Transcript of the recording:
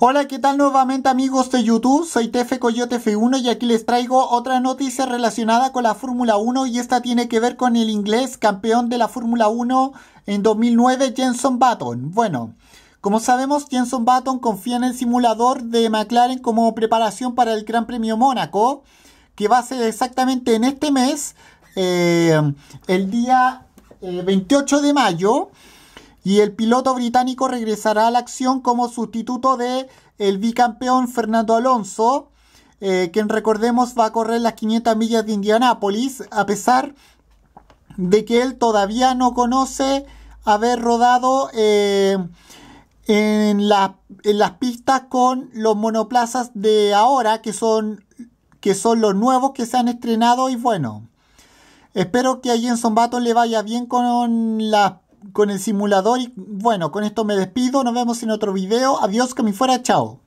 Hola, ¿qué tal nuevamente amigos de YouTube? Soy Tefe Coyote F1 y aquí les traigo otra noticia relacionada con la Fórmula 1 y esta tiene que ver con el inglés campeón de la Fórmula 1 en 2009, Jenson Button. Bueno, como sabemos, Jenson Button confía en el simulador de McLaren como preparación para el Gran Premio Mónaco, que va a ser exactamente en este mes, eh, el día 28 eh, de mayo y el piloto británico regresará a la acción como sustituto de el bicampeón Fernando Alonso, eh, quien recordemos va a correr las 500 millas de Indianápolis, a pesar de que él todavía no conoce haber rodado eh, en, en, las pistas con los monoplazas de ahora, que son, que son los nuevos que se han estrenado y bueno. Espero que a en Button le vaya bien con las con el simulador y bueno, con esto me despido, nos vemos en otro video, adiós que me fuera, chao.